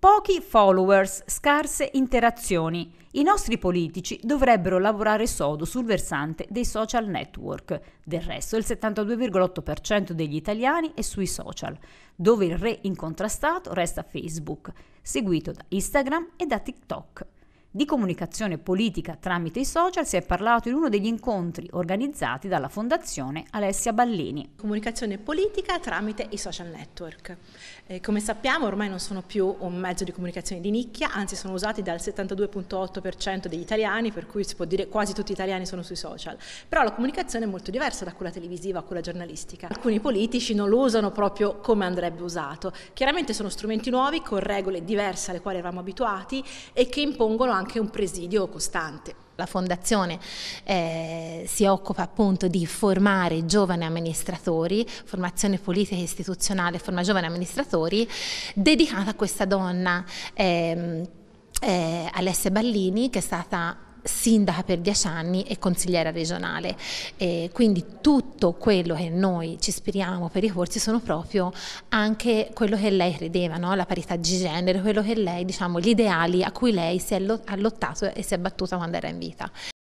Pochi followers, scarse interazioni. I nostri politici dovrebbero lavorare sodo sul versante dei social network. Del resto il 72,8% degli italiani è sui social, dove il re incontrastato resta Facebook, seguito da Instagram e da TikTok. Di comunicazione politica tramite i social si è parlato in uno degli incontri organizzati dalla Fondazione Alessia Ballini. Comunicazione politica tramite i social network. Eh, come sappiamo ormai non sono più un mezzo di comunicazione di nicchia, anzi sono usati dal 72.8% degli italiani, per cui si può dire quasi tutti gli italiani sono sui social. Però la comunicazione è molto diversa da quella televisiva a quella giornalistica. Alcuni politici non lo usano proprio come andrebbe usato. Chiaramente sono strumenti nuovi, con regole diverse alle quali eravamo abituati e che impongono anche anche un presidio costante. La fondazione eh, si occupa appunto di formare giovani amministratori, formazione politica e istituzionale, forma giovani amministratori, dedicata a questa donna. Eh, eh, Alessia Ballini che è stata sindaca per dieci anni e consigliera regionale. E quindi tutto quello che noi ci ispiriamo per i corsi sono proprio anche quello che lei credeva, no? la parità di genere, quello che lei, diciamo, gli ideali a cui lei si è lottato e si è battuta quando era in vita.